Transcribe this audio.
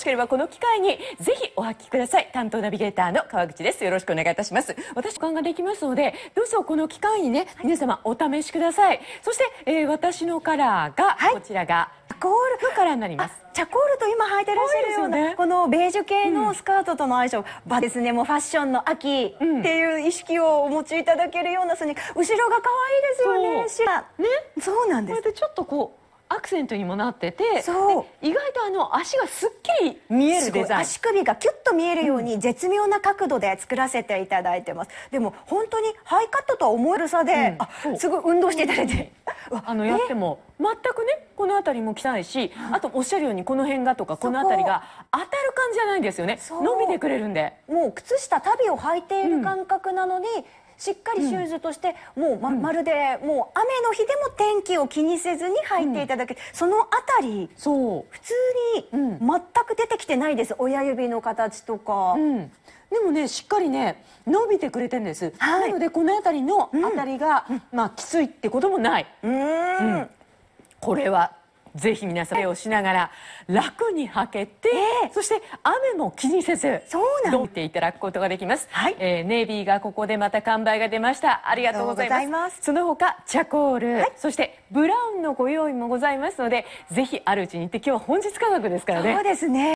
しければこの機会にぜひお履きください担当ナビゲーターの川口ですよろしくお願いいたします私感ができますのでどうぞこの機会にね皆様お試しくださいそして、えー、私のカラーがこちらが、はいチャコールカラーになりますチャコールと今履いてらっしゃるような、ね、このベージュ系のスカートとの相性、うん、バですねもうファッションの秋っていう意識をお持ちいただけるようなそれに後ろが可愛いですよねねそうなんですこれでちょっとこうアクセントにもなってて意外とあの足がすっきり見えるデザイン足首がキュッと見えるように絶妙な角度で作らせていただいてます、うん、でも本当にハイカットとは思えるさで、うん、すごい運動していただいて、うん、あのやっても全くねこの辺りも鍛いし、あとおっしゃるようにこの辺がとかこの辺りが当たる感じじゃないんですよね伸びてくれるんでもう靴下足袋を履いている感覚なのに、しっかりシューズとしてもうま,、まるでもう雨の日でも天気を気にせずに履いていただけ、そのあたりそう普通に全く出てきてないです親指の形とか。うんでもねしっかりね伸びてくれてんです、はい、なのでこの辺りの辺りが、まあきついってこともないうん、これはぜひ皆さん手をしながら楽に履けて、えー、そして雨も気にせずそうなんていただくことができます、はいえー、ネイビーがここでまた完売が出ましたありがとうございますその他チャコール、はい、そしてブラウンのご用意もございますのでぜひあるうちに行って今日は本日価格ですからねそうですね